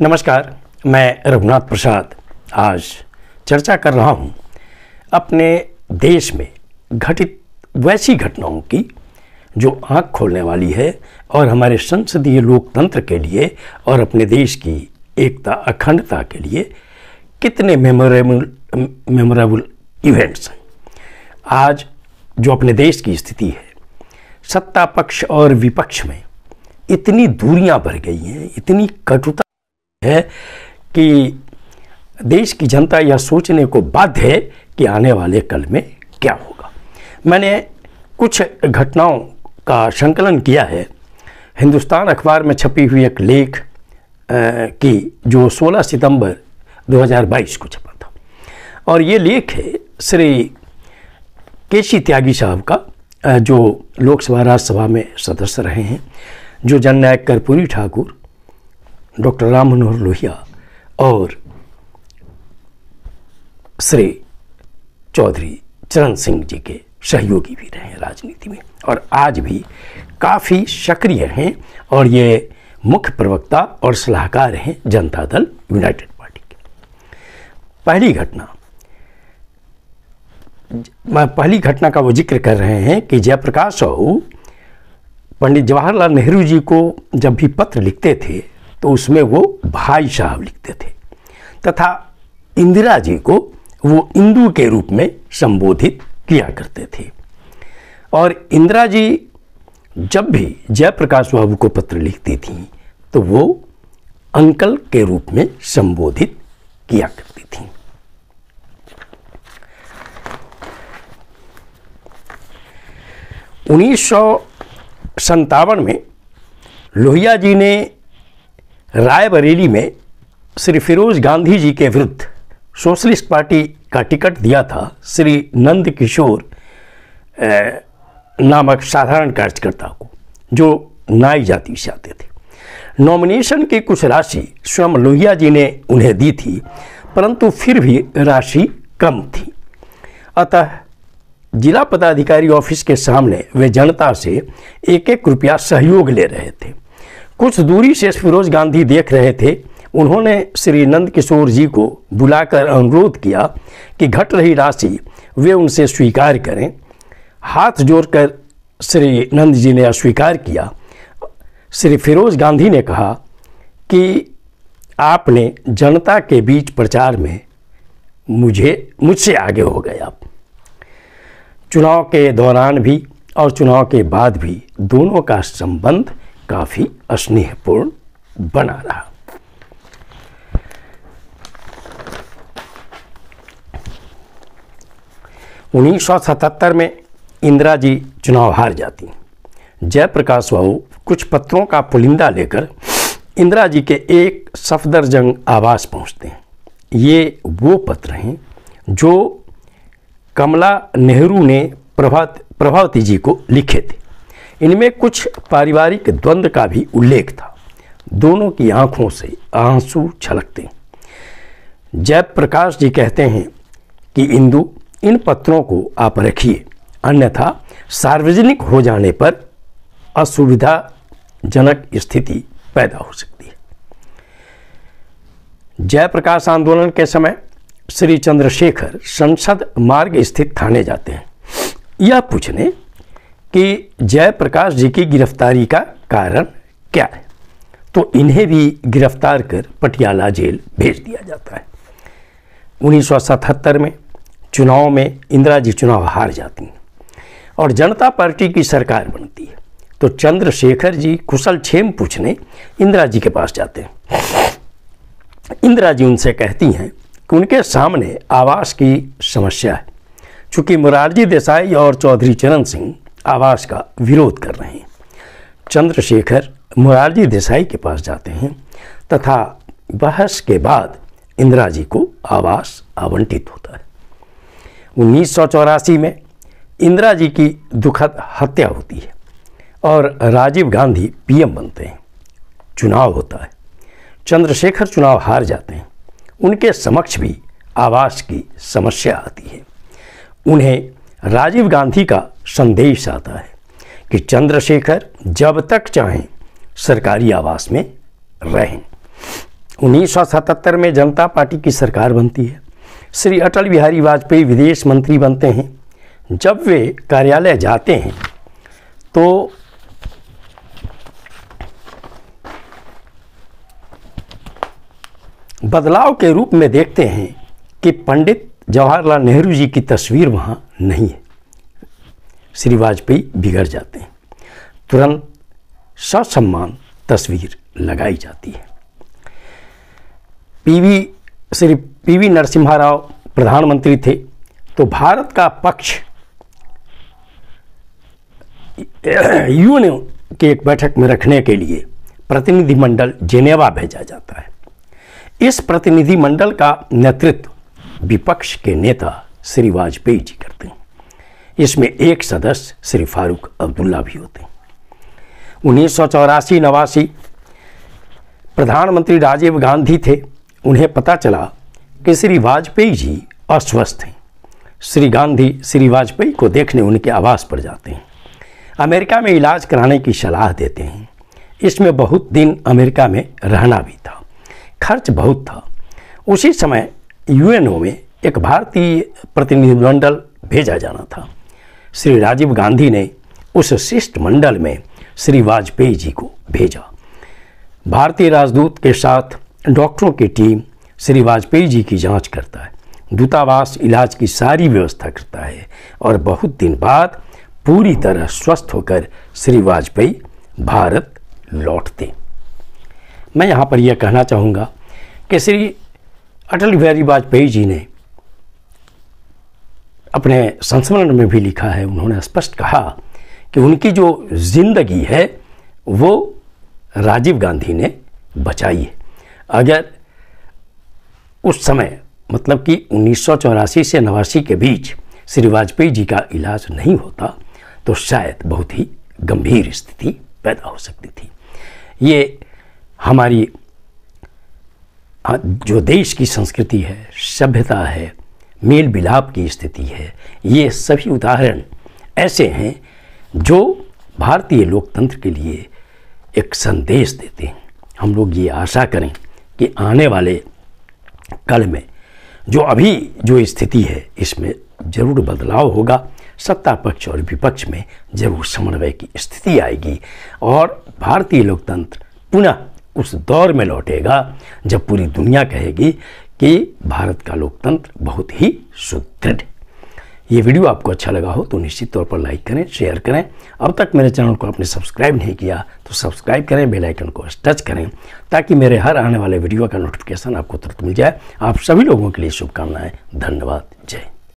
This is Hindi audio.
नमस्कार मैं रघुनाथ प्रसाद आज चर्चा कर रहा हूँ अपने देश में घटित वैसी घटनाओं की जो आँख खोलने वाली है और हमारे संसदीय लोकतंत्र के लिए और अपने देश की एकता अखंडता के लिए कितने मेमोरेबल मेमोरेबल इवेंट्स हैं आज जो अपने देश की स्थिति है सत्ता पक्ष और विपक्ष में इतनी दूरियां बढ़ गई हैं इतनी कटुता है कि देश की जनता यह सोचने को बाध्य है कि आने वाले कल में क्या होगा मैंने कुछ घटनाओं का संकलन किया है हिंदुस्तान अखबार में छपी हुई एक लेख की जो 16 सितंबर 2022 को छपा था और ये लेख है श्री केसी त्यागी साहब का जो लोकसभा राज्यसभा में सदस्य रहे हैं जो जननायक कर्पूरी ठाकुर डॉक्टर राम मनोहर लोहिया और श्री चौधरी चरण सिंह जी के सहयोगी भी रहे राजनीति में और आज भी काफ़ी सक्रिय हैं और ये मुख्य प्रवक्ता और सलाहकार हैं जनता दल यूनाइटेड पार्टी के पहली घटना मैं पहली घटना का वो जिक्र कर रहे हैं कि जयप्रकाश साहू पंडित जवाहरलाल नेहरू जी को जब भी पत्र लिखते थे तो उसमें वो भाई साहब लिखते थे तथा इंदिरा जी को वो इंदू के रूप में संबोधित किया करते थे और इंदिरा जी जब भी जयप्रकाश बाबू को पत्र लिखती थी तो वो अंकल के रूप में संबोधित किया करती थी उन्नीस सौ में लोहिया जी ने रायबरेली में श्री फिरोज गांधी जी के विरुद्ध सोशलिस्ट पार्टी का टिकट दिया था श्री नंद किशोर नामक साधारण कार्यकर्ता को जो नाई जाति से आते थे नॉमिनेशन की कुछ राशि स्वयं लोहिया जी ने उन्हें दी थी परंतु फिर भी राशि कम थी अतः जिला पदाधिकारी ऑफिस के सामने वे जनता से एक एक रुपया सहयोग ले रहे थे कुछ दूरी से फिरोज गांधी देख रहे थे उन्होंने श्री नंद किशोर जी को बुलाकर अनुरोध किया कि घट रही राशि वे उनसे स्वीकार करें हाथ जोड़कर श्री नंद जी ने अस्वीकार किया श्री फिरोज गांधी ने कहा कि आपने जनता के बीच प्रचार में मुझे मुझसे आगे हो गए आप चुनाव के दौरान भी और चुनाव के बाद भी दोनों का संबंध काफ़ी स्नेहपूर्ण बना रहा उन्नीस में इंदिरा जी चुनाव हार जाती जयप्रकाश बाबू कुछ पत्रों का पुलिंदा लेकर इंदिरा जी के एक सफदरजंग आवास पहुंचते हैं ये वो पत्र हैं जो कमला नेहरू ने प्रभात प्रभावती जी को लिखे थे इनमें कुछ पारिवारिक द्वंद्व का भी उल्लेख था दोनों की आंखों से आंसू छलकते जयप्रकाश जी कहते हैं कि इंदु इन पत्रों को आप रखिए अन्यथा सार्वजनिक हो जाने पर असुविधाजनक स्थिति पैदा हो सकती है जयप्रकाश आंदोलन के समय श्री चंद्रशेखर संसद मार्ग स्थित थाने जाते हैं यह पूछने कि जयप्रकाश जी की गिरफ्तारी का कारण क्या है तो इन्हें भी गिरफ्तार कर पटियाला जेल भेज दिया जाता है 1977 में चुनाव में इंदिरा जी चुनाव हार जाती हैं और जनता पार्टी की सरकार बनती है तो चंद्रशेखर जी कुशल छेम पूछने इंदिरा जी के पास जाते हैं इंदिरा जी उनसे कहती हैं कि उनके सामने आवास की समस्या है चूंकि मुरारजी देसाई और चौधरी चरण सिंह आवास का विरोध कर रहे हैं चंद्रशेखर मुरारजी देसाई के पास जाते हैं तथा बहस के बाद इंदिरा जी को आवास आवंटित होता है उन्नीस में इंदिरा जी की दुखद हत्या होती है और राजीव गांधी पीएम बनते हैं चुनाव होता है चंद्रशेखर चुनाव हार जाते हैं उनके समक्ष भी आवास की समस्या आती है उन्हें राजीव गांधी का संदेश आता है कि चंद्रशेखर जब तक चाहें सरकारी आवास में रहें 1977 में जनता पार्टी की सरकार बनती है श्री अटल बिहारी वाजपेयी विदेश मंत्री बनते हैं जब वे कार्यालय जाते हैं तो बदलाव के रूप में देखते हैं कि पंडित जवाहरलाल नेहरू जी की तस्वीर वहाँ नहीं है श्री वाजपेयी बिगड़ जाते हैं तुरंत ससम्मान तस्वीर लगाई जाती है पीवी श्री पीवी नरसिम्हा राव प्रधानमंत्री थे तो भारत का पक्ष यून के एक बैठक में रखने के लिए प्रतिनिधिमंडल जेनेवा भेजा जाता है इस प्रतिनिधिमंडल का नेतृत्व विपक्ष के नेता श्री वाजपेयी जी करते हैं इसमें एक सदस्य श्री फारूक अब्दुल्ला भी होते हैं उन्नीस सौ चौरासी नवासी प्रधानमंत्री राजीव गांधी थे उन्हें पता चला कि श्री वाजपेयी जी अस्वस्थ हैं श्री गांधी श्री वाजपेयी को देखने उनके आवास पर जाते हैं अमेरिका में इलाज कराने की सलाह देते हैं इसमें बहुत दिन अमेरिका में रहना भी था खर्च बहुत था उसी समय यूएनओ में एक भारतीय प्रतिनिधिमंडल भेजा जाना था श्री राजीव गांधी ने उस शिष्टमंडल में श्री वाजपेयी जी को भेजा भारतीय राजदूत के साथ डॉक्टरों की टीम श्री वाजपेयी जी की जांच करता है दूतावास इलाज की सारी व्यवस्था करता है और बहुत दिन बाद पूरी तरह स्वस्थ होकर श्री वाजपेयी भारत लौटते मैं यहाँ पर यह कहना चाहूँगा कि श्री अटल बिहारी वाजपेयी जी ने अपने संस्मरण में भी लिखा है उन्होंने स्पष्ट कहा कि उनकी जो जिंदगी है वो राजीव गांधी ने बचाई है अगर उस समय मतलब कि उन्नीस से नवासी के बीच श्री वाजपेयी जी का इलाज नहीं होता तो शायद बहुत ही गंभीर स्थिति पैदा हो सकती थी ये हमारी हाँ, जो देश की संस्कृति है सभ्यता है मेल मिलाप की स्थिति है ये सभी उदाहरण ऐसे हैं जो भारतीय लोकतंत्र के लिए एक संदेश देते हैं हम लोग ये आशा करें कि आने वाले कल में जो अभी जो स्थिति है इसमें जरूर बदलाव होगा सत्ता पक्ष और विपक्ष में जरूर समन्वय की स्थिति आएगी और भारतीय लोकतंत्र पुनः उस दौर में लौटेगा जब पूरी दुनिया कहेगी कि भारत का लोकतंत्र बहुत ही सुदृढ़ ये वीडियो आपको अच्छा लगा हो तो निश्चित तौर पर लाइक करें शेयर करें अब तक मेरे चैनल को आपने सब्सक्राइब नहीं किया तो सब्सक्राइब करें बेल आइकन को टच करें ताकि मेरे हर आने वाले वीडियो का नोटिफिकेशन आपको तुरंत मिल जाए आप सभी लोगों के लिए शुभकामनाएं धन्यवाद जय